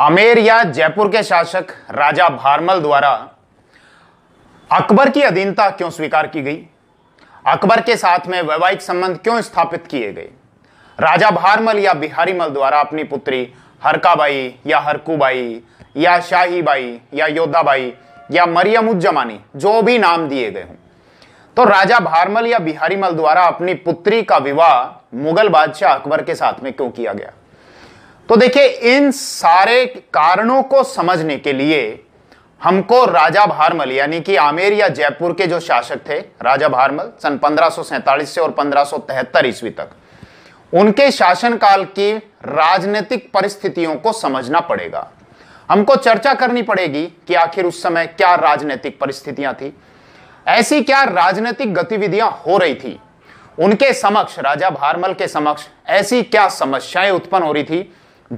आमेर या जयपुर के शासक राजा भारमल द्वारा अकबर की अधीनता क्यों स्वीकार की गई अकबर के साथ में वैवाहिक संबंध क्यों स्थापित किए गए राजा भारमल या बिहारी मल द्वारा अपनी पुत्री हरकाबाई या हरकूबाई या शाहीबाई या योद्धाबाई या मरियम उज्जमानी जो भी नाम दिए गए हों तो राजा भारमल या बिहारी मल द्वारा अपनी पुत्री का विवाह मुगल बादशाह अकबर के साथ में क्यों किया गया तो देखिए इन सारे कारणों को समझने के लिए हमको राजा भारमल यानी कि आमेर या जयपुर के जो शासक थे राजा भारमल सन पंद्रह से और पंद्रह ईस्वी तक उनके शासनकाल की राजनीतिक परिस्थितियों को समझना पड़ेगा हमको चर्चा करनी पड़ेगी कि आखिर उस समय क्या राजनीतिक परिस्थितियां थी ऐसी क्या राजनीतिक गतिविधियां हो रही थी उनके समक्ष राजा भारमल के समक्ष ऐसी क्या समस्याएं उत्पन्न हो रही थी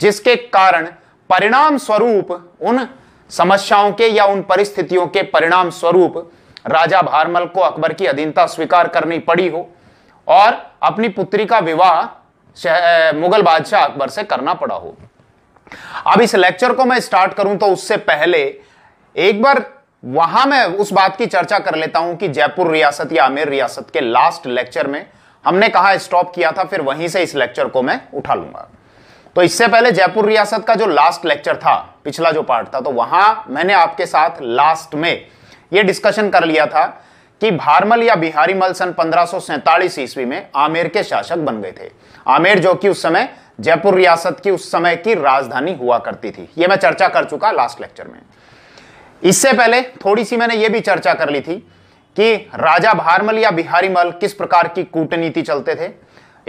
जिसके कारण परिणाम स्वरूप उन समस्याओं के या उन परिस्थितियों के परिणाम स्वरूप राजा भारमल को अकबर की अधीनता स्वीकार करनी पड़ी हो और अपनी पुत्री का विवाह मुगल बादशाह अकबर से करना पड़ा हो अब इस लेक्चर को मैं स्टार्ट करूं तो उससे पहले एक बार वहां मैं उस बात की चर्चा कर लेता हूं कि जयपुर रियासत या आमेर रियासत के लास्ट लेक्चर में हमने कहा स्टॉप किया था फिर वहीं से इस लेक्चर को मैं उठा लूंगा तो इससे पहले जयपुर रियासत का जो लास्ट लेक्चर था पिछला जो पार्ट था तो वहां मैंने आपके साथ लास्ट में यह डिस्कशन कर लिया था कि भारमल या बिहारी मल सन पंद्रह ईस्वी में आमेर के शासक बन गए थे आमेर जो कि उस समय जयपुर रियासत की उस समय की राजधानी हुआ करती थी ये मैं चर्चा कर चुका लास्ट लेक्चर में इससे पहले थोड़ी सी मैंने ये भी चर्चा कर ली थी कि राजा भारमल या बिहारी मल किस प्रकार की कूटनीति चलते थे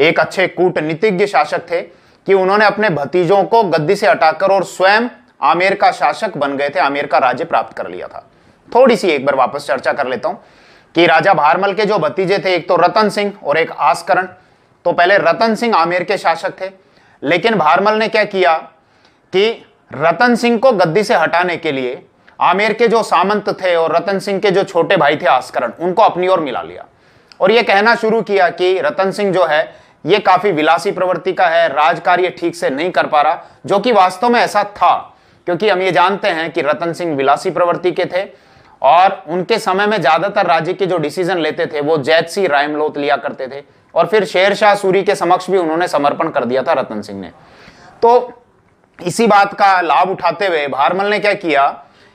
एक अच्छे कूटनीतिज्ञ शासक थे कि उन्होंने अपने भतीजों को गद्दी से हटाकर और स्वयं आमेर का शासक बन गए थे आमेर का राज्य प्राप्त कर लिया था थोड़ी सी एक बार वापस चर्चा कर लेता हूं कि राजा भारमल के जो भतीजे थे एक तो रतन सिंह और एक आसकरण तो पहले रतन सिंह आमेर के शासक थे लेकिन भारमल ने क्या किया कि रतन सिंह को गद्दी से हटाने के लिए आमेर के जो सामंत थे और रतन सिंह के जो छोटे भाई थे आस्करण उनको अपनी ओर मिला लिया और यह कहना शुरू किया कि रतन सिंह जो है यह काफी विलासी प्रवृत्ति का है राजकार्य ठीक से नहीं कर पा रहा जो कि वास्तव में ऐसा था क्योंकि हम ये जानते हैं कि रतन सिंह विलासी प्रवृत्ति के थे और उनके समय में ज्यादातर राज्य के जो डिसीजन लेते थे वो जैत सिंह रायमलोत लिया करते थे और फिर शेर शाह सूरी के समक्ष भी उन्होंने समर्पण कर दिया था रतन सिंह ने तो इसी बात का लाभ उठाते हुए भारमल ने क्या किया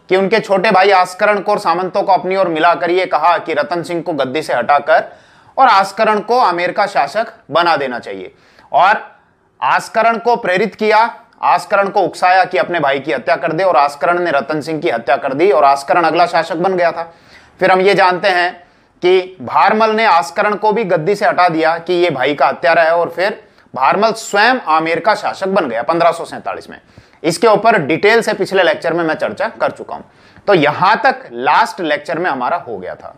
कि उनके छोटे भाई आस्करण को और सामंतों को अपनी ओर मिलाकर ये कहा कि रतन सिंह को गद्दी से हटाकर और आस्करण को अमेरिका शासक बना देना चाहिए और आस्करण को प्रेरित किया आस्करण को उकसाया कि अपने भाई की हत्या कर दे और आस्करण ने रतन सिंह की हत्या कर दी और आस्करण अगला शासक बन गया था फिर हम ये जानते हैं कि भारमल ने आस्करण को भी गद्दी से हटा दिया कि ये भाई का हत्यारा है और फिर भारमल स्वयं आमेर का शासक बन गया पंद्रह में इसके ऊपर डिटेल से पिछले लेक्चर में मैं चर्चा कर चुका हूं तो यहां तक लास्ट लेक्चर में हमारा हो गया था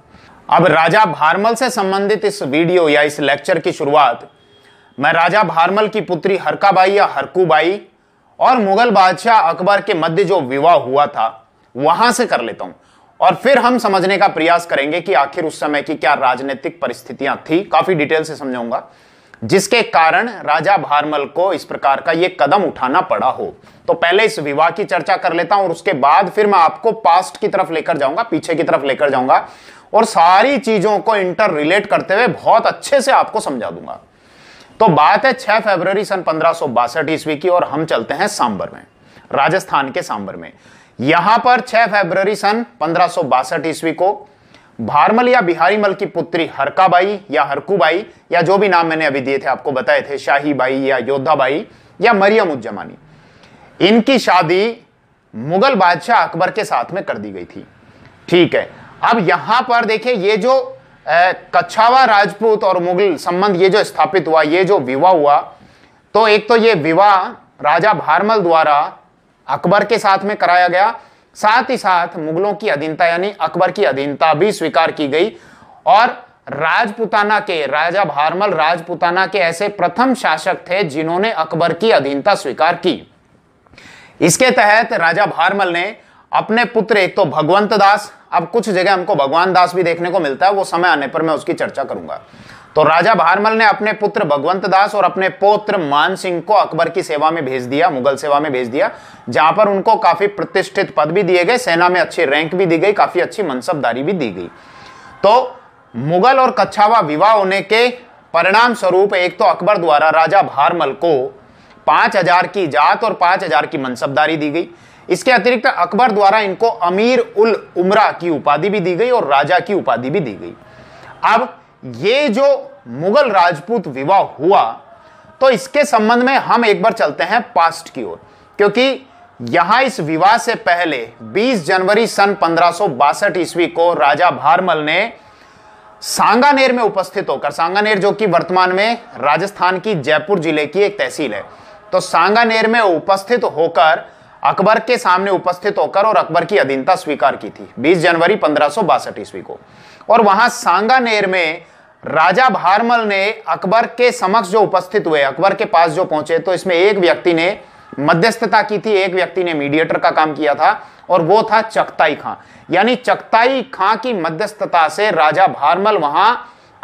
अब राजा भारमल से संबंधित इस वीडियो या इस लेक्चर की शुरुआत मैं राजा भारमल की पुत्री हरकाबाई या हरकूबाई और मुगल बादशाह अकबर के मध्य जो विवाह हुआ था वहां से कर लेता हूं और फिर हम समझने का प्रयास करेंगे कि आखिर उस समय की क्या राजनीतिक परिस्थितियां थी काफी डिटेल से समझाऊंगा जिसके कारण राजा भारमल को इस प्रकार का यह कदम उठाना पड़ा हो तो पहले इस विवाह की चर्चा कर लेता हूं और उसके बाद फिर मैं आपको पास्ट की तरफ लेकर जाऊंगा पीछे की तरफ लेकर जाऊंगा और सारी चीजों को इंटर रिलेट करते हुए बहुत अच्छे से आपको समझा दूंगा तो बात है 6 फरवरी सन पंद्रह ईस्वी की और हम चलते हैं सांबर में राजस्थान के सांबर में यहां पर 6 फरवरी सन पंद्रह ईस्वी को भारमल या बिहारी मल की पुत्री हरकाबाई या हरकूबाई या जो भी नाम मैंने अभी दिए थे आपको बताए थे शाही बाई या योद्धाबाई या मरियम उज्जमानी इनकी शादी मुगल बादशाह अकबर के साथ में कर दी गई थी ठीक है अब यहां पर देखिए ये जो कछावा राजपूत और मुगल संबंध ये जो स्थापित हुआ ये जो विवाह हुआ तो एक तो ये विवाह राजा भारमल द्वारा अकबर के साथ में कराया गया साथ ही साथ मुगलों की अधीनता यानी अकबर की अधीनता भी स्वीकार की गई और राजपुताना के राजा भारमल राजपुताना के ऐसे प्रथम शासक थे जिन्होंने अकबर की अधीनता स्वीकार की इसके तहत राजा भारमल ने अपने पुत्र एक तो भगवंत दास अब कुछ जगह हमको भगवान दास भी देखने को मिलता है वो समय आने पर मैं उसकी चर्चा करूंगा तो राजा भारमल ने अपने पुत्र भगवंत दास और अपने पोत्र मान सिंह को अकबर की सेवा में भेज दिया मुगल सेवा में भेज दिया जहां पर उनको काफी प्रतिष्ठित पद भी दिए गए सेना में अच्छी रैंक भी दी गई काफी अच्छी मनसबदारी भी दी गई तो मुगल और कच्छावा विवाह होने के परिणाम स्वरूप एक तो अकबर द्वारा राजा भारमल को पांच हजार की जात और पांच हजार की मनसबदारी दी गई इसके अतिरिक्त अकबर द्वारा इनको अमीर उल उमरा की उपाधि भी दी गई और राजा की उपाधि भी दी गई अब ये जो मुगल राजपूत विवाह हुआ तो इसके संबंध में हम एक बार चलते हैं पास्ट की ओर क्योंकि यहां इस विवाह से पहले 20 जनवरी सन पंद्रह ईस्वी को राजा भारमल ने सांगानेर में उपस्थित होकर सांगानेर जो कि वर्तमान में राजस्थान की जयपुर जिले की एक तहसील है तो सांगानेर में उपस्थित होकर अकबर के सामने उपस्थित होकर और अकबर की अधीनता स्वीकार की थी 20 जनवरी पंद्रह ईस्वी को और वहां सांगानेर में राजा भारमल ने अकबर के समक्ष जो उपस्थित हुए अकबर के पास जो पहुंचे तो इसमें एक व्यक्ति ने मध्यस्थता की थी एक व्यक्ति ने मीडिएटर का काम किया था और वो था चकताई खां यानी चकताई खां की मध्यस्थता से राजा भारमल वहां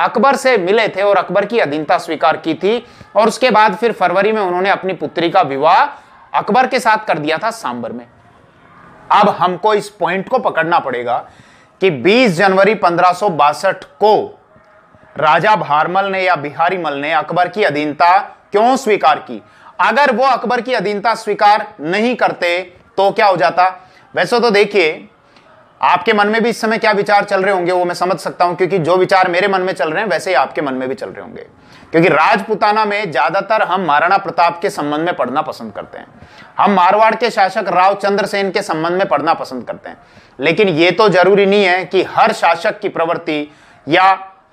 अकबर से मिले थे और अकबर की अधीनता स्वीकार की थी और उसके बाद फिर फरवरी में उन्होंने अपनी पुत्री का विवाह अकबर के साथ कर दिया था सांबर में अब हमको इस पॉइंट को पकड़ना पड़ेगा कि 20 जनवरी पंद्रह को राजा भारमल ने या बिहारी मल ने अकबर की अधीनता क्यों स्वीकार की अगर वो अकबर की अधीनता स्वीकार नहीं करते तो क्या हो जाता वैसे तो देखिए आपके मन में भी इस समय क्या विचार चल रहे होंगे वो मैं समझ सकता हूं क्योंकि जो विचार मेरे मन में चल रहे हैं वैसे ही आपके मन में भी चल रहे होंगे क्योंकि राजपुताना में ज्यादातर हम महाराणा प्रताप के संबंध में पढ़ना पसंद करते हैं हम मारवाड़ के शासक राव चंद्रसेन के संबंध में पढ़ना पसंद करते हैं लेकिन ये तो जरूरी नहीं है कि हर शासक की प्रवृत्ति या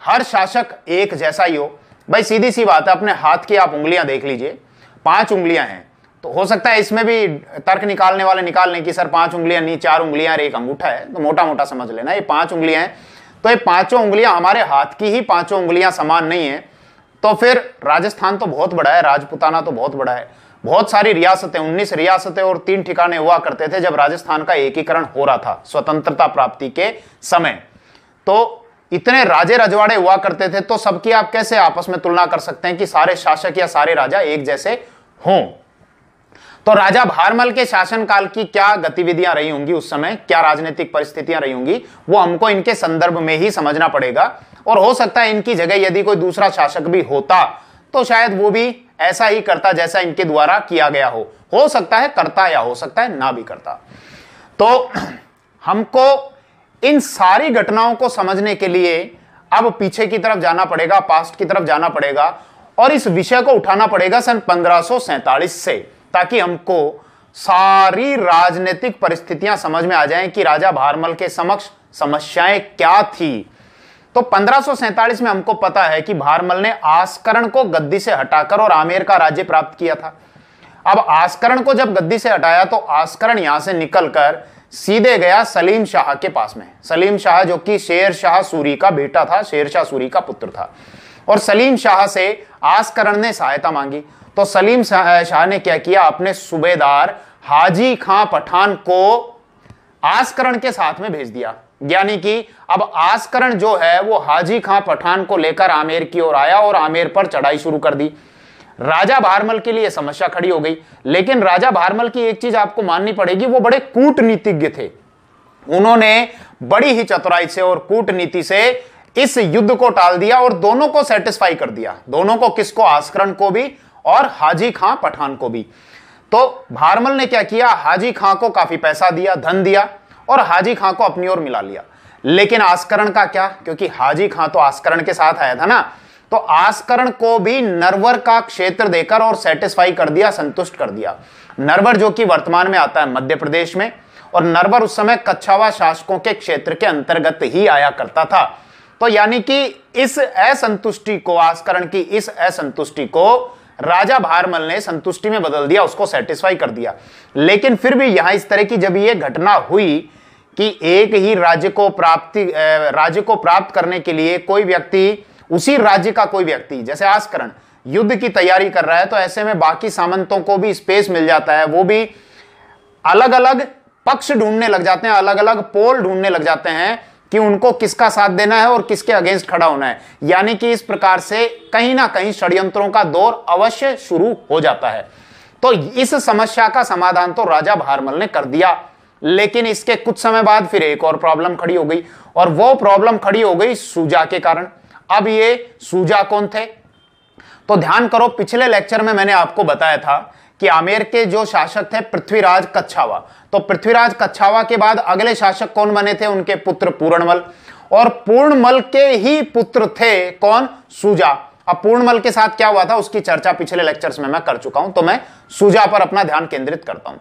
हर शासक एक जैसा ही हो भाई सीधी सी बात है अपने हाथ की आप उंगलियां देख लीजिए पांच उंगलियां हैं तो हो सकता है इसमें भी तर्क निकालने वाले निकाल लें कि सर पांच उंगलियां नहीं चार उंगलियां एक अंगूठा है तो मोटा मोटा समझ लेना ये पांच उंगलियां हैं तो ये पांचों उंगलियां हमारे हाथ की ही पांचों उंगलियां समान नहीं है तो फिर राजस्थान तो बहुत बड़ा है राजपुताना तो बहुत बड़ा है बहुत सारी रियासतें उन्नीस रियासतें और तीन ठिकाने हुआ करते थे जब राजस्थान का एकीकरण हो रहा था स्वतंत्रता प्राप्ति के समय तो इतने राजे रजवाड़े हुआ करते थे तो सबकी आप कैसे आपस में तुलना कर सकते हैं कि सारे शासक या सारे राजा एक जैसे हों तो राजा भारमल के शासनकाल की क्या गतिविधियां रही होंगी उस समय क्या राजनीतिक परिस्थितियां रही होंगी वो हमको इनके संदर्भ में ही समझना पड़ेगा और हो सकता है इनकी जगह यदि कोई दूसरा शासक भी होता तो शायद वो भी ऐसा ही करता जैसा इनके द्वारा किया गया हो हो सकता है करता या हो सकता है ना भी करता तो हमको इन सारी घटनाओं को समझने के लिए अब पीछे की तरफ जाना पड़ेगा पास्ट की तरफ जाना पड़ेगा और इस विषय को उठाना पड़ेगा सन पंद्रह से ताकि हमको सारी राजनीतिक परिस्थितियां समझ में आ जाएं कि राजा भारमल के समक्ष समस्याएं क्या थी तो पंद्रह में हमको पता है कि भारमल ने आस्करण को गद्दी से हटाकर और आमेर का राज्य प्राप्त किया था अब आस्करण को जब गद्दी से हटाया तो आस्करण यहां से निकलकर सीधे गया सलीम शाह के पास में सलीम शाह जो कि शेर शाह सूरी का बेटा था शेर शाह सूरी का पुत्र था और सलीम शाह से आस्करण ने सहायता मांगी तो सलीम शाह ने क्या किया अपने सूबेदार हाजी खां पठान को आस्करण के साथ में भेज दिया यानी कि अब आस्करण जो है वो हाजी खां पठान को लेकर आमेर की ओर आया और आमेर पर चढ़ाई शुरू कर दी राजा भारमल के लिए समस्या खड़ी हो गई लेकिन राजा भारमल की एक चीज आपको माननी पड़ेगी वो बड़े कूटनीतिज्ञ थे उन्होंने बड़ी ही चतुराई से और कूटनीति से इस युद्ध को टाल दिया और दोनों को सेटिस्फाई कर दिया दोनों को किसको आस्करण को भी और हाजी खां पठान को भी तो भारमल ने क्या किया हाजी खां को काफी पैसा दिया धन दिया और हाजी खां को अपनी ओर मिला लिया लेकिन आस्करण का क्या क्योंकि हाजी खां तो आस्करण के साथ आया था ना तो आस्करण को भी नरवर का क्षेत्र देकर और सेटिस्फाई कर दिया संतुष्ट कर दिया नरवर जो कि वर्तमान में आता है मध्य प्रदेश में और नरवर उस समय कच्छावा शासकों के क्षेत्र के अंतर्गत ही आया करता था तो यानी कि इस असंतुष्टि को आस्करण की इस असंतुष्टि को राजा भारमल ने संतुष्टि में बदल दिया उसको सेटिस्फाई कर दिया लेकिन फिर भी यहां इस तरह की जब यह घटना हुई कि एक ही राज्य को प्राप्ति राज्य को प्राप्त करने के लिए कोई व्यक्ति उसी राज्य का कोई व्यक्ति जैसे आस्करण युद्ध की तैयारी कर रहा है तो ऐसे में बाकी सामंतों को भी स्पेस मिल जाता है वो भी अलग अलग पक्ष ढूंढने लग जाते हैं अलग अलग पोल ढूंढने लग जाते हैं कि उनको किसका साथ देना है और किसके अगेंस्ट खड़ा होना है यानी कि इस प्रकार से कहीं ना कहीं षड्यंत्रों का दौर अवश्य शुरू हो जाता है तो इस समस्या का समाधान तो राजा भारमल ने कर दिया लेकिन इसके कुछ समय बाद फिर एक और प्रॉब्लम खड़ी हो गई और वो प्रॉब्लम खड़ी हो गई सूजा के कारण अब ये सूजा कौन थे तो ध्यान करो पिछले लेक्चर में मैंने आपको बताया था कि आमेर के जो शासक थे पृथ्वीराज कच्छावा तो पृथ्वीराज कच्छावा के बाद अगले शासक कौन बने थे उनके पुत्र पूर्णमल और पूर्णमल के ही पुत्र थे कौन सुजा अब पूर्णमल के साथ क्या हुआ था उसकी चर्चा पिछले लेक्चर्स में मैं कर चुका हूं तो मैं सूजा पर अपना ध्यान केंद्रित करता हूं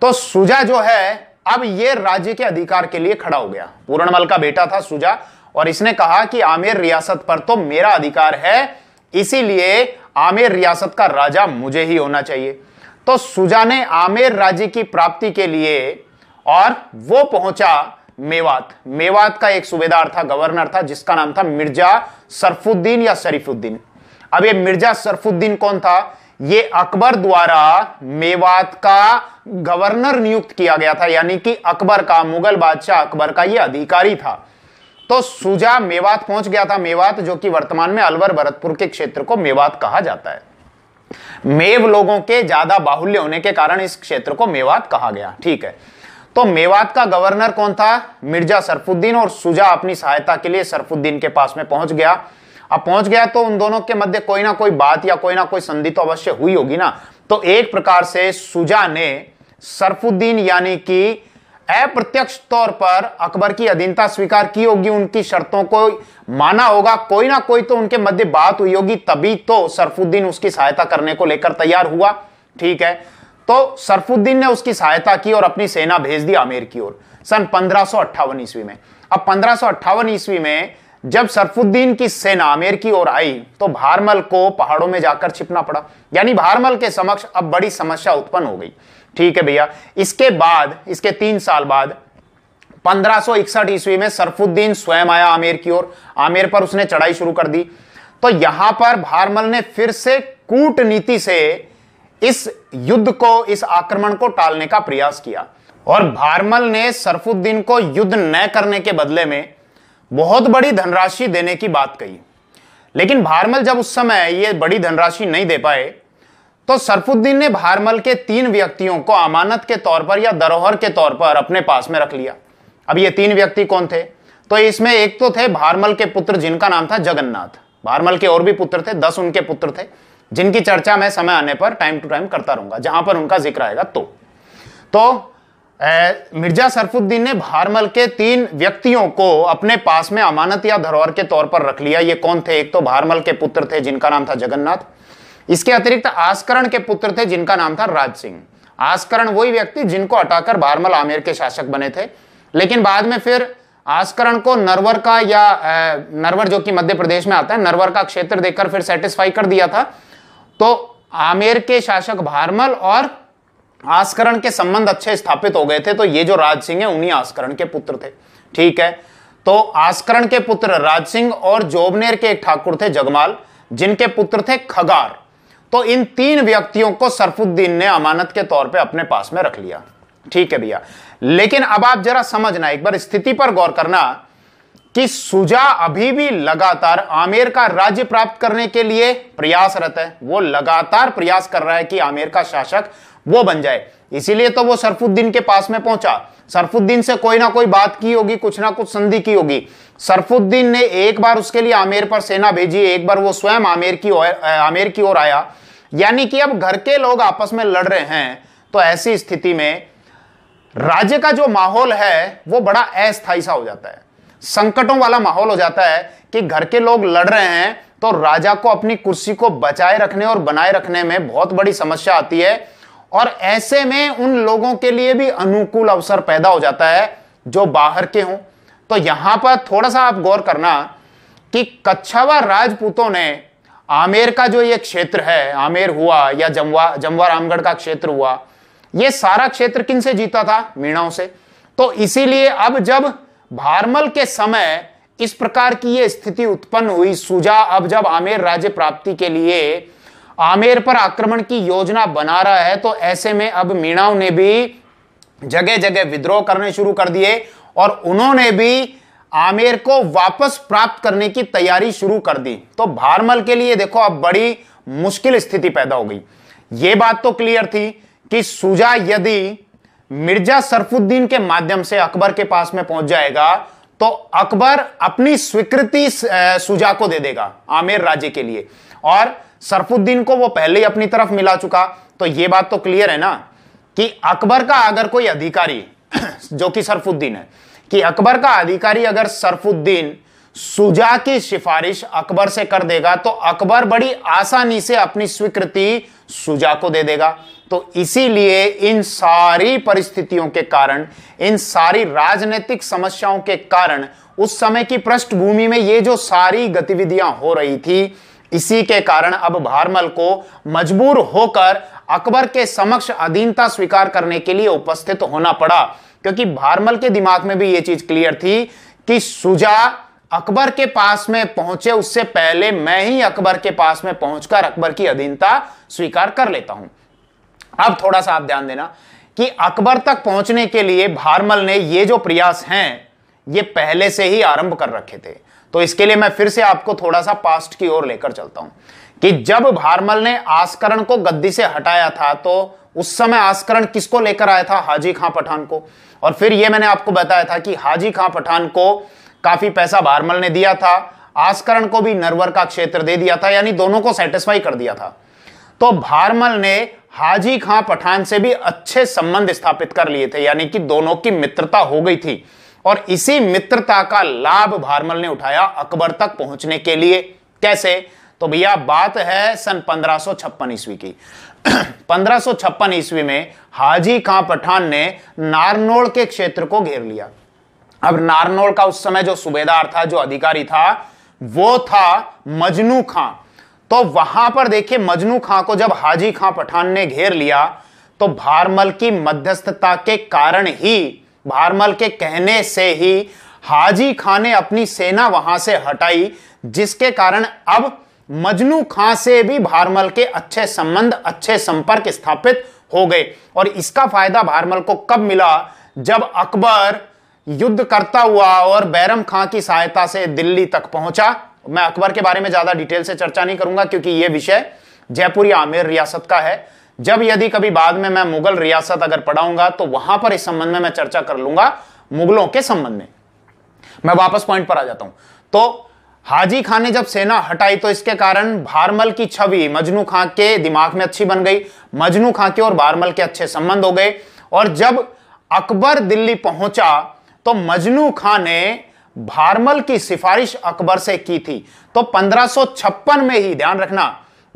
तो सूजा जो है अब ये राज्य के अधिकार के लिए खड़ा हो गया पूर्णमल का बेटा था सूजा और इसने कहा कि आमेर रियासत पर तो मेरा अधिकार है इसीलिए आमेर रियासत का राजा मुझे ही होना चाहिए तो सुजा ने आमेर राज्य की प्राप्ति के लिए और वो पहुंचा मेवात मेवात का एक सूबेदार था गवर्नर था जिसका नाम था मिर्जा सरफुद्दीन या शरीफुद्दीन अब ये मिर्जा सरफुद्दीन कौन था ये अकबर द्वारा मेवात का गवर्नर नियुक्त किया गया था यानी कि अकबर का मुगल बादशाह अकबर का ये अधिकारी था तो सुजा मेवात पहुंच गया था मेवात जो कि वर्तमान में अलवर भरतपुर के क्षेत्र को मेवात कहा जाता है मेव लोगों के ज्यादा बाहुल्य होने के कारण इस क्षेत्र को मेवात कहा गया ठीक है तो मेवात का गवर्नर कौन था मिर्जा सरफुद्दीन और सुजा अपनी सहायता के लिए सरफुद्दीन के पास में पहुंच गया अब पहुंच गया तो उन दोनों के मध्य कोई ना कोई बात या कोई ना कोई संधि तो अवश्य हुई होगी ना तो एक प्रकार से सुजा ने सरफुद्दीन यानी कि अप्रत्यक्ष तौर पर अकबर की अधीनता स्वीकार की होगी उनकी शर्तों को माना होगा कोई ना कोई तो उनके मध्य बात हुई होगी तभी तो सरफुद्दीन उसकी सहायता करने को लेकर तैयार हुआ ठीक है तो सरफुद्दीन ने उसकी सहायता की और अपनी सेना भेज दी आमेर की ओर सन पंद्रह ईस्वी में अब पंद्रह ईस्वी में जब सरफुद्दीन की सेना आमेर की ओर आई तो भारमल को पहाड़ों में जाकर छिपना पड़ा यानी भारमल के समक्ष अब बड़ी समस्या उत्पन्न हो गई ठीक है भैया इसके बाद इसके तीन साल बाद 1561 ईस्वी में सरफुद्दीन स्वयं आया आमेर की ओर आमेर पर उसने चढ़ाई शुरू कर दी तो यहां पर भारमल ने फिर से कूटनीति से इस युद्ध को इस आक्रमण को टालने का प्रयास किया और भारमल ने सरफुद्दीन को युद्ध न करने के बदले में बहुत बड़ी धनराशि देने की बात कही लेकिन भारमल जब उस समय ये बड़ी धनराशि नहीं दे पाए तो सरफुद्दीन ने भारमल के तीन व्यक्तियों को अमानत के तौर पर या धरोहर के तौर पर अपने पास में रख लिया अब ये तीन व्यक्ति कौन थे तो इसमें एक तो थे भारमल के पुत्र जिनका नाम था जगन्नाथ भारमल के और भी पुत्र थे दस उनके पुत्र थे जिनकी चर्चा मैं समय आने पर टाइम टू टाइम करता रहूंगा जहां पर उनका जिक्र आएगा तो तो ए, मिर्जा सरफुद्दीन ने भारमल के तीन व्यक्तियों को अपने पास में अमानत या धरोहर के तौर पर रख लिया ये कौन थे एक तो भारमल के पुत्र थे जिनका नाम था जगन्नाथ इसके अतिरिक्त आस्करण के पुत्र थे जिनका नाम था राज सिंह आस्करण वही व्यक्ति जिनको हटाकर बारमल आमेर के शासक बने थे लेकिन बाद में फिर आस्करण को नरवर का या नरवर जो कि मध्य प्रदेश में आता है नरवर का क्षेत्र देकर फिर सेटिस्फाई कर दिया था तो आमेर के शासक भारमल और आस्करण के संबंध अच्छे स्थापित हो गए थे तो ये जो राज सिंह है उन्हीं आस्करण के पुत्र थे ठीक है तो आस्करण के पुत्र राज सिंह और जोबनेर के एक ठाकुर थे जगमाल जिनके पुत्र थे खगार तो इन तीन व्यक्तियों को सरफुद्दीन ने अमानत के तौर पे अपने पास में रख लिया ठीक है भैया लेकिन अब आप जरा समझना एक बार स्थिति पर गौर करना कि सुजा अभी भी लगातार आमेर का राज्य प्राप्त करने के लिए प्रयासरत है वो लगातार प्रयास कर रहा है कि आमेर का शासक वो बन जाए इसीलिए तो वो सरफुद्दीन के पास में पहुंचा सरफुद्दीन से कोई ना कोई बात की होगी कुछ ना कुछ संधि की होगी सरफुद्दीन ने एक बार उसके लिए आमेर पर सेना भेजी एक बार वो स्वयं आमेर की आमेर की ओर आया यानी कि अब घर के लोग आपस में लड़ रहे हैं तो ऐसी स्थिति में राज्य का जो माहौल है वो बड़ा अस्थायी सा हो जाता है संकटों वाला माहौल हो जाता है कि घर के लोग लड़ रहे हैं तो राजा को अपनी कुर्सी को बचाए रखने और बनाए रखने में बहुत बड़ी समस्या आती है और ऐसे में उन लोगों के लिए भी अनुकूल अवसर पैदा हो जाता है जो बाहर के हों तो यहां पर थोड़ा सा आप गौर करना कि कच्छावा राजपूतों ने आमेर का जो ये क्षेत्र है आमेर हुआ या जमवा जमवा रामगढ़ का क्षेत्र हुआ ये सारा क्षेत्र किन से जीता था मीणाओं से तो इसीलिए अब जब भारमल के समय इस प्रकार की ये स्थिति उत्पन्न हुई सुजा अब जब आमेर राज्य प्राप्ति के लिए आमेर पर आक्रमण की योजना बना रहा है तो ऐसे में अब मीणाव ने भी जगह जगह विद्रोह करने शुरू कर दिए और उन्होंने भी आमेर को वापस प्राप्त करने की तैयारी शुरू कर दी तो भारमल के लिए देखो अब बड़ी मुश्किल स्थिति पैदा हो गई ये बात तो क्लियर थी कि सुजा यदि मिर्जा सरफुद्दीन के माध्यम से अकबर के पास में पहुंच जाएगा तो अकबर अपनी स्वीकृति सुजा को दे देगा आमेर राज्य के लिए और सरफुद्दीन को वो पहले ही अपनी तरफ मिला चुका तो ये बात तो क्लियर है ना कि अकबर का अगर कोई अधिकारी जो कि सरफुद्दीन है कि अकबर का अधिकारी अगर सरफुद्दीन सुजा की सिफारिश अकबर से कर देगा तो अकबर बड़ी आसानी से अपनी स्वीकृति सुजा को दे देगा तो इसीलिए इन सारी परिस्थितियों के कारण इन सारी राजनीतिक समस्याओं के कारण उस समय की पृष्ठभूमि में ये जो सारी गतिविधियां हो रही थी इसी के कारण अब भारमल को मजबूर होकर अकबर के समक्ष अधीनता स्वीकार करने के लिए उपस्थित होना पड़ा क्योंकि भारमल के दिमाग में भी यह चीज क्लियर थी कि सुजा अकबर के पास में पहुंचे उससे पहले मैं ही अकबर के पास में पहुंचकर अकबर की अधीनता स्वीकार कर लेता हूं अब थोड़ा सा आप ध्यान देना कि अकबर तक पहुंचने के लिए भारमल ने ये जो प्रयास हैं ये पहले से ही आरंभ कर रखे थे तो इसके लिए मैं फिर से आपको थोड़ा सा पास्ट की ओर लेकर चलता हूं कि जब भारमल ने आस्करण को गद्दी से हटाया था तो उस समय आस्करण किसको लेकर आया था हाजी खां पठान को और फिर यह मैंने आपको बताया था कि हाजी खां पठान को काफी पैसा भारमल ने दिया था आस्करण को भी नरवर का क्षेत्र दे दिया था यानी दोनों को सेटिस्फाई कर दिया था तो भारमल ने हाजी खां पठान से भी अच्छे संबंध स्थापित कर लिए थे यानी कि दोनों की मित्रता हो गई थी और इसी मित्रता का लाभ भारमल ने उठाया अकबर तक पहुंचने के लिए कैसे तो भैया बात है सन पंद्रह ईस्वी की पंद्रह ईस्वी में हाजी खां पठान ने नारनोल के क्षेत्र को घेर लिया अब नारनोल का उस समय जो सूबेदार था जो अधिकारी था वो था मजनू खां तो वहां पर देखिए मजनू खां को जब हाजी खां पठान ने घेर लिया तो भारमल की मध्यस्थता के कारण ही भारमल के कहने से ही हाजी खान ने अपनी सेना वहां से हटाई जिसके कारण अब मजनू खां से भी भारमल के अच्छे संबंध अच्छे संपर्क स्थापित हो गए और इसका फायदा भारमल को कब मिला जब अकबर युद्ध करता हुआ और बैरम खां की सहायता से दिल्ली तक पहुंचा मैं अकबर के बारे में ज्यादा डिटेल से चर्चा नहीं करूंगा क्योंकि यह विषय जयपुर या आमेर रियासत का है जब यदि कभी बाद में मैं मुगल रियासत अगर पढ़ाऊंगा तो वहां पर इस संबंध में मैं चर्चा कर लूंगा मुगलों के संबंध में मैं वापस पॉइंट पर आ जाता हूं तो हाजी खान ने जब सेना हटाई तो इसके कारण भारमल की छवि मजनू खां के दिमाग में अच्छी बन गई मजनू खां के और भारमल के अच्छे संबंध हो गए और जब अकबर दिल्ली पहुंचा तो मजनू खां ने भारमल की सिफारिश अकबर से की थी तो 1556 में ही ध्यान रखना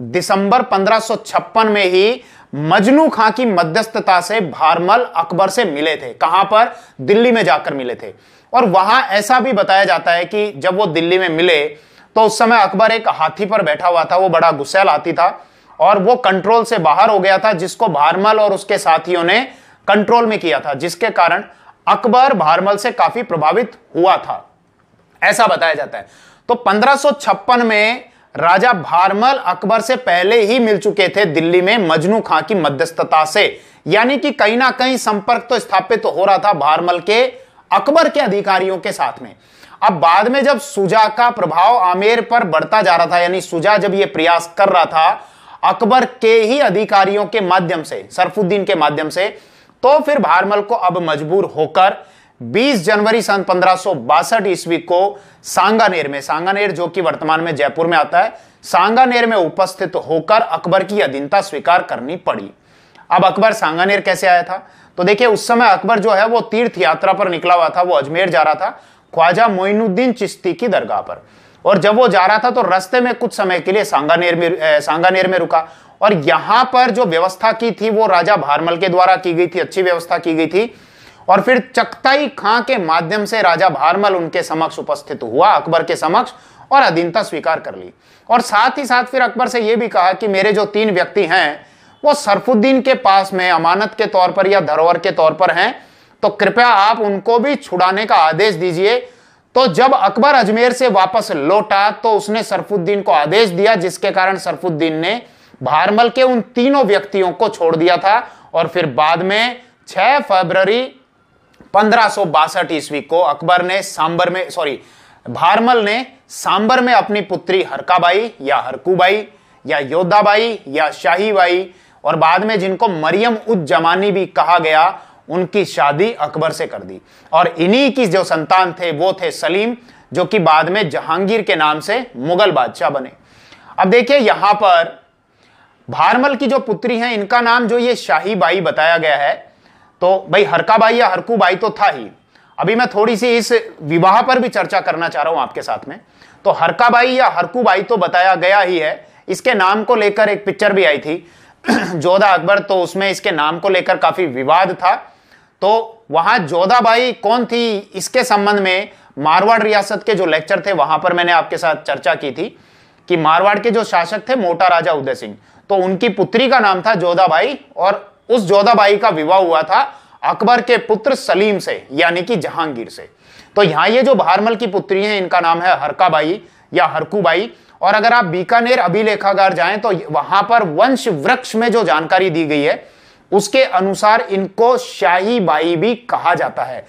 दिसंबर 1556 में ही मजनू खां की मध्यस्थता से भारमल अकबर से मिले थे कहां पर दिल्ली में जाकर मिले थे और वहां ऐसा भी बताया जाता है कि जब वो दिल्ली में मिले तो उस समय अकबर एक हाथी पर बैठा हुआ था वो बड़ा गुस्सैल हाथी था और वो कंट्रोल से बाहर हो गया था जिसको भारमल और उसके साथियों ने कंट्रोल में किया था जिसके कारण अकबर भारमल से काफी प्रभावित हुआ था ऐसा बताया जाता है तो 1556 में राजा भारमल अकबर से पहले ही मिल चुके थे दिल्ली में मजनू खां की मध्यस्थता से यानी कि कहीं ना कहीं संपर्क तो स्थापित तो हो रहा था भारमल के अकबर के अधिकारियों के साथ में अब बाद में जब सुजा का प्रभाव आमेर पर बढ़ता जा रहा था यानी सुजा जब ये प्रयास कर रहा था अकबर के ही अधिकारियों के माध्यम से सरफुद्दीन के माध्यम से तो फिर भारमल को अब मजबूर होकर 20 जनवरी सन पंद्रह ईस्वी को सांगानेर में सांगानेर जो कि वर्तमान में जयपुर में आता है सांगानेर में उपस्थित होकर अकबर की अधीनता स्वीकार करनी पड़ी अब अकबर सांगानेर कैसे आया था तो देखिए उस समय अकबर जो है वो तीर्थ यात्रा पर निकला हुआ था वो अजमेर जा रहा था ख्वाजा मोइनुद्दीन चिश्ती की दरगाह पर और जब वो जा रहा था तो रस्ते में कुछ समय के लिए सांगानेर में सांगानेर में रुका और यहां पर जो व्यवस्था की थी वो राजा भारमल के द्वारा की गई थी अच्छी व्यवस्था की गई थी और फिर चकताई खां के माध्यम से राजा भारमल उनके समक्ष उपस्थित हुआ अकबर के समक्ष और अधीनता स्वीकार कर ली और साथ ही साथ फिर अकबर से यह भी कहा कि मेरे जो तीन व्यक्ति हैं वो सरफुद्दीन के पास में अमानत के तौर पर या धरोहर के तौर पर हैं तो कृपया आप उनको भी छुड़ाने का आदेश दीजिए तो जब अकबर अजमेर से वापस लौटा तो उसने सरफुद्दीन को आदेश दिया जिसके कारण सरफुद्दीन ने भारमल के उन तीनों व्यक्तियों को छोड़ दिया था और फिर बाद में 6 फरवरी पंद्रह ईस्वी को अकबर ने सांबर में सॉरी भारमल ने सांबर में अपनी पुत्री हरकाबाई या हरकूबाई या योद्धाबाई या शाहीबाई और बाद में जिनको मरियम उज जमानी भी कहा गया उनकी शादी अकबर से कर दी और इन्हीं की जो संतान थे वो थे सलीम जो कि बाद में जहांगीर के नाम से मुगल बादशाह बने अब देखिए यहां पर भारमल की जो पुत्री हैं इनका नाम जो ये शाहीबाई बताया गया है तो भाई हरका बाई या हरकू बाई तो था ही अभी मैं थोड़ी सी इस विवाह पर भी चर्चा करना चाह रहा हूं आपके साथ में तो हरका बाई या हरकू बाई तो बताया गया ही है इसके नाम को लेकर एक पिक्चर भी आई थी जोधा अकबर तो उसमें इसके नाम को लेकर काफी विवाद था तो वहां जोधाबाई कौन थी इसके संबंध में मारवाड़ रियासत के जो लेक्चर थे वहां पर मैंने आपके साथ चर्चा की थी कि मारवाड़ के जो शासक थे मोटा राजा उदय सिंह तो उनकी पुत्री का नाम था जोधाबाई और उस जोधाबाई का विवाह हुआ था अकबर के पुत्र सलीम से यानी कि जहांगीर से तो यहाँ ये जो भारमल की पुत्री हैं इनका नाम है हरकाबाई या हरकूबाई और अगर आप बीकानेर अभिलेखागार जाए तो वहां पर वंश वृक्ष में जो जानकारी दी गई है उसके अनुसार इनको शाही बाई भी कहा जाता है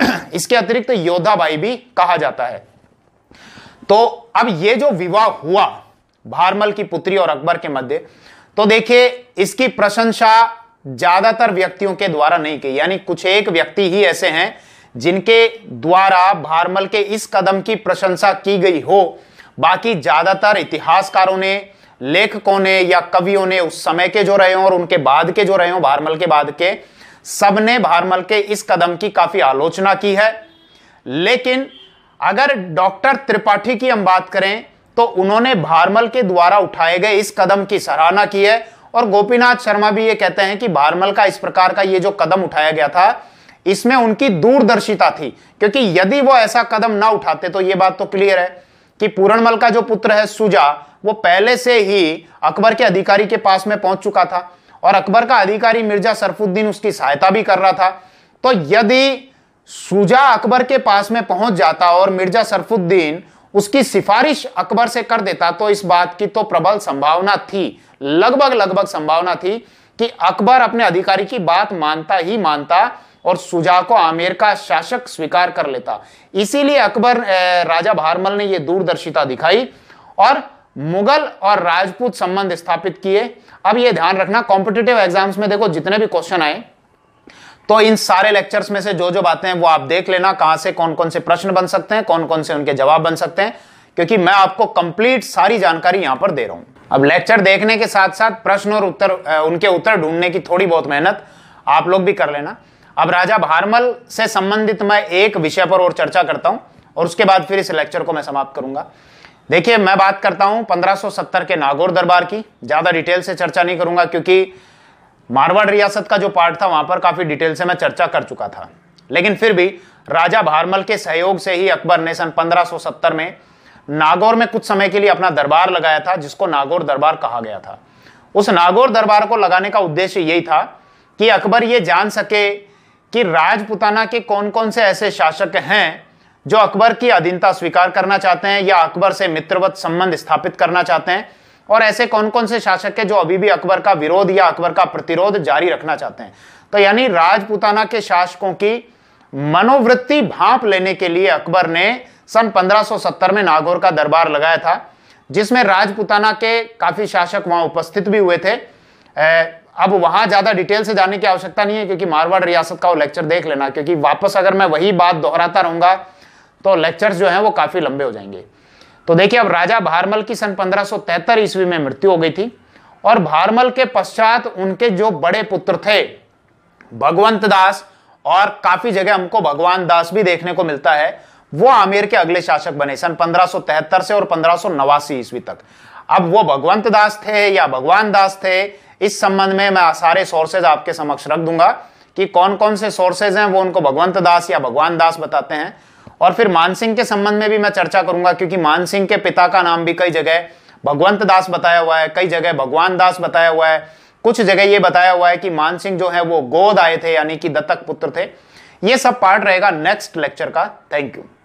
इसके अतिरिक्त तो योधा बाई भी कहा जाता है तो अब ये जो विवाह हुआ भारमल की पुत्री और अकबर के मध्य तो देखिए इसकी प्रशंसा ज्यादातर व्यक्तियों के द्वारा नहीं की यानी कुछ एक व्यक्ति ही ऐसे हैं जिनके द्वारा भारमल के इस कदम की प्रशंसा की गई हो बाकी ज्यादातर इतिहासकारों ने लेखकों ने या कवियों ने उस समय के जो रहे हों और उनके बाद के जो रहे हों भारमल के बाद के सबने भारमल के इस कदम की काफी आलोचना की है लेकिन अगर डॉक्टर त्रिपाठी की हम बात करें तो उन्होंने भारमल के द्वारा उठाए गए इस कदम की सराहना की है और गोपीनाथ शर्मा भी ये कहते हैं कि भारमल का इस प्रकार का ये जो कदम उठाया गया था इसमें उनकी दूरदर्शिता थी क्योंकि यदि वो ऐसा कदम ना उठाते तो ये बात तो क्लियर है कि पूरणमल का जो पुत्र है सुजा वो पहले से ही अकबर के अधिकारी के पास में पहुंच चुका था और अकबर का अधिकारी मिर्जा सरफुद्दीन उसकी सहायता भी कर रहा था तो यदि सुजा अकबर के पास में पहुंच जाता और मिर्जा सरफुद्दीन उसकी सिफारिश अकबर से कर देता तो इस बात की तो प्रबल संभावना थी लगभग लगभग संभावना थी कि अकबर अपने अधिकारी की बात मानता ही मानता और सुजा को आमेर का शासक स्वीकार कर लेता इसीलिए अकबर राजा भारमल ने यह दूरदर्शिता दिखाई और मुगल और राजपूत संबंध स्थापित किए अब यह ध्यान रखना कॉम्पिटेटिव एग्जाम्स में देखो जितने भी क्वेश्चन आए तो इन सारे लेक्चर्स में से जो जो बातें हैं वो आप देख लेना कहां से कौन कौन से प्रश्न बन सकते हैं कौन कौन से उनके जवाब बन सकते हैं क्योंकि मैं आपको कंप्लीट सारी जानकारी यहां पर दे रहा हूं अब लेक्चर देखने के साथ साथ प्रश्न और उत्तर उनके उत्तर ढूंढने की थोड़ी बहुत मेहनत आप लोग भी कर लेना अब राजा भारमल से संबंधित मैं एक विषय पर और चर्चा करता हूं और उसके बाद फिर इस लेक्चर को मैं समाप्त करूंगा देखिए मैं बात करता हूं 1570 के नागौर दरबार की ज्यादा डिटेल से चर्चा नहीं करूंगा क्योंकि मारवाड़ रियासत का जो पार्ट था वहां पर काफी डिटेल से मैं चर्चा कर चुका था लेकिन फिर भी राजा भारमल के सहयोग से ही अकबर ने सन 1570 में नागौर में कुछ समय के लिए अपना दरबार लगाया था जिसको नागौर दरबार कहा गया था उस नागौर दरबार को लगाने का उद्देश्य यही था कि अकबर ये जान सके कि राजपुताना के कौन कौन से ऐसे शासक हैं जो अकबर की अधीनता स्वीकार करना चाहते हैं या अकबर से मित्रवत संबंध स्थापित करना चाहते हैं और ऐसे कौन कौन से शासक है जो अभी भी अकबर का विरोध या अकबर का प्रतिरोध जारी रखना चाहते हैं तो यानी राजपुताना के शासकों की मनोवृत्ति भाप लेने के लिए अकबर ने सन 1570 में नागौर का दरबार लगाया था जिसमें राजपुताना के काफी शासक वहां उपस्थित भी हुए थे अब वहां ज्यादा डिटेल से जाने की आवश्यकता नहीं है क्योंकि मारवाड़ रियासत का वो लेक्चर देख लेना क्योंकि वापस अगर मैं वही बात दोहराता रहूंगा तो लेक्चर जो है वो काफी लंबे हो जाएंगे तो देखिए अब राजा भारमल की सन 1573 ईस्वी में मृत्यु हो गई थी और भारमल के पश्चात उनके जो बड़े पुत्र थे भगवंत दास और काफी जगह हमको भगवान दास भी देखने को मिलता है वो आमेर के अगले शासक बने सन 1573 से और पंद्रह ईस्वी तक अब वो भगवंत दास थे या भगवान दास थे इस संबंध में मैं सारे सोर्सेज आपके समक्ष रख दूंगा कि कौन कौन से सोर्सेज हैं वो उनको भगवंत दास या भगवान दास बताते हैं और फिर मानसिंह के संबंध में भी मैं चर्चा करूंगा क्योंकि मानसिंह के पिता का नाम भी कई जगह भगवंत दास बताया हुआ है कई जगह भगवान दास बताया हुआ है कुछ जगह ये बताया हुआ है कि मानसिंह जो है वो गोद आए थे यानी कि दत्तक पुत्र थे ये सब पार्ट रहेगा नेक्स्ट लेक्चर का थैंक यू